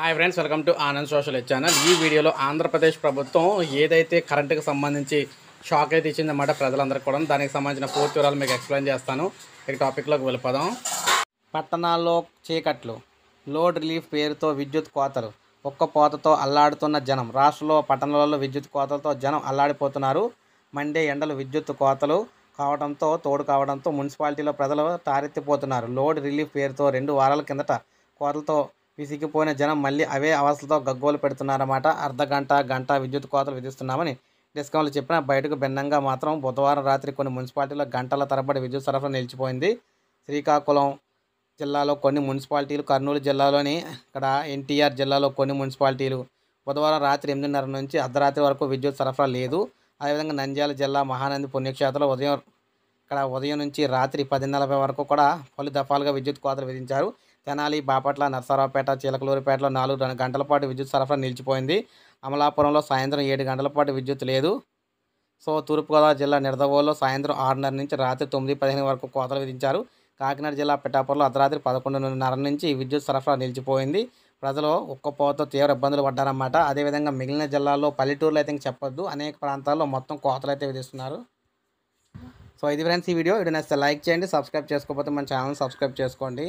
hi friends welcome to Anand social channel ఈ వీడియోలో ఆంధ్రప్రదేశ్ ప్రభుత్వం ఏదైతే కరెంటుకు సంబంధించి షాక్ అయితే ఇచ్చిందన్నమాట ప్రజలందరూ కూడా దానికి సంబంధించిన పూర్తి వివరాలు మీకు ఎక్స్ప్లెయిన్ చేస్తాను ఇక టాపిక్లోకి వెళ్ళిపోదాం పట్టణాల్లో చీకట్లు లోడ్ రిలీఫ్ పేరుతో విద్యుత్ కోతలు ఒక్క పోతతో అల్లాడుతున్న జనం రాష్ట్రంలో పట్టణాలలో విద్యుత్ కోతలతో జనం అల్లాడిపోతున్నారు మండే ఎండలు విద్యుత్ కోతలు కావడంతో తోడు కావడంతో మున్సిపాలిటీలో ప్రజలు తారెత్తిపోతున్నారు లోడ్ రిలీఫ్ పేరుతో రెండు వారాల కిందట కోతలతో విసిగిపోయిన జనం మళ్ళీ అవే అవస్థలతో గగ్గోలు పెడుతున్నారన్నమాట అర్ధ గంట గంట విద్యుత్ కోతలు విధిస్తున్నామని డిస్కౌంట్లు చెప్పిన బయటకు భిన్నంగా మాత్రం బుధవారం రాత్రి కొన్ని మున్సిపాలిటీల్లో గంటల తరబడి విద్యుత్ సరఫరా నిలిచిపోయింది శ్రీకాకుళం జిల్లాలో కొన్ని మున్సిపాలిటీలు కర్నూలు జిల్లాలోని ఇక్కడ ఎన్టీఆర్ జిల్లాలో కొన్ని మున్సిపాలిటీలు బుధవారం రాత్రి ఎనిమిదిన్నర నుంచి అర్ధరాత్రి వరకు విద్యుత్ సరఫరా లేదు అదేవిధంగా నంద్యాల జిల్లా మహానంది పుణ్యక్షేత్రంలో ఉదయం ఇక్కడ ఉదయం నుంచి రాత్రి పది నలభై వరకు కూడా పలు దఫాలుగా విద్యుత్ కోతలు విధించారు తెనాలి బాపట్ల నర్సరావుపేట చీలకలూరిపేటలో నాలుగు గంటల పాటు విద్యుత్ సరఫరా నిలిచిపోయింది అమలాపురంలో సాయంత్రం ఏడు గంటల పాటు విద్యుత్ లేదు సో తూర్పుగోదావరి జిల్లా నిడదవోలో సాయంత్రం ఆరున్నర నుంచి రాత్రి తొమ్మిది పదిహేను వరకు కోతలు విధించారు కాకినాడ జిల్లా పెట్టాపురంలో అర్ధరాత్రి పదకొండున్నర నుంచి విద్యుత్ సరఫరా నిలిచిపోయింది ప్రజలు ఉక్కపోతతో తీవ్ర ఇబ్బందులు పడ్డారన్నమాట అదేవిధంగా మిగిలిన జిల్లాల్లో పల్లెటూరులో అయితే చెప్పొద్దు అనేక ప్రాంతాల్లో మొత్తం కోతలు అయితే విధిస్తున్నారు సో ఇది ఫ్రెండ్స్ ఈ వీడియో వీడియో నచ్చితే లైక్ చేయండి సబ్స్క్రైబ్ చేసుకోకపోతే మన ఛానల్ సబ్స్క్రైబ్ చేసుకోండి